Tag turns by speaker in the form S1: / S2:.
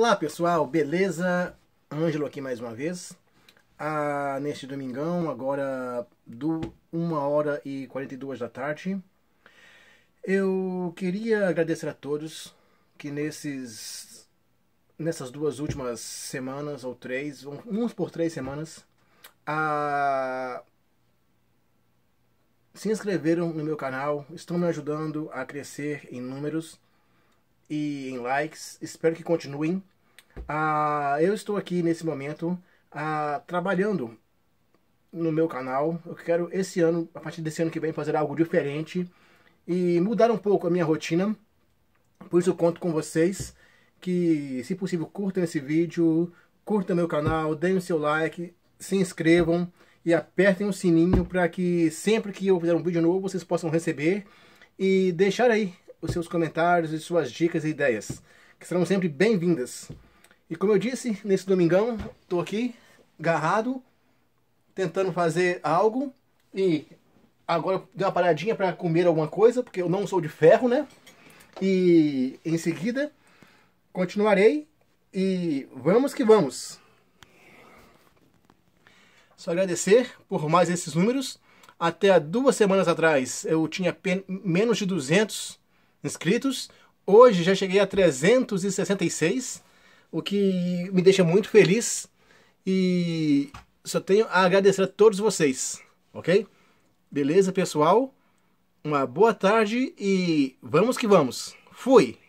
S1: Olá pessoal, beleza? Ângelo aqui mais uma vez. Ah, neste domingão, agora do 1 hora e 42 da tarde. Eu queria agradecer a todos que nesses nessas duas últimas semanas ou três, uns por três semanas, se inscreveram no meu canal, estão me ajudando a crescer em números e em likes. Espero que continuem. Ah, eu estou aqui nesse momento ah, trabalhando no meu canal. Eu quero esse ano, a partir desse ano que vem, fazer algo diferente e mudar um pouco a minha rotina. Por isso eu conto com vocês que, se possível, curtam esse vídeo, curtam meu canal, deem o seu like, se inscrevam e apertem o sininho para que sempre que eu fizer um vídeo novo vocês possam receber e deixar aí os seus comentários e suas dicas e ideias, que serão sempre bem-vindas. E como eu disse, nesse domingão, estou aqui, garrado, tentando fazer algo e agora deu uma paradinha para comer alguma coisa, porque eu não sou de ferro, né? E em seguida continuarei e vamos que vamos. Só agradecer por mais esses números. Até há duas semanas atrás eu tinha menos de 200 inscritos. Hoje já cheguei a 366, o que me deixa muito feliz e só tenho a agradecer a todos vocês, ok? Beleza, pessoal? Uma boa tarde e vamos que vamos. Fui!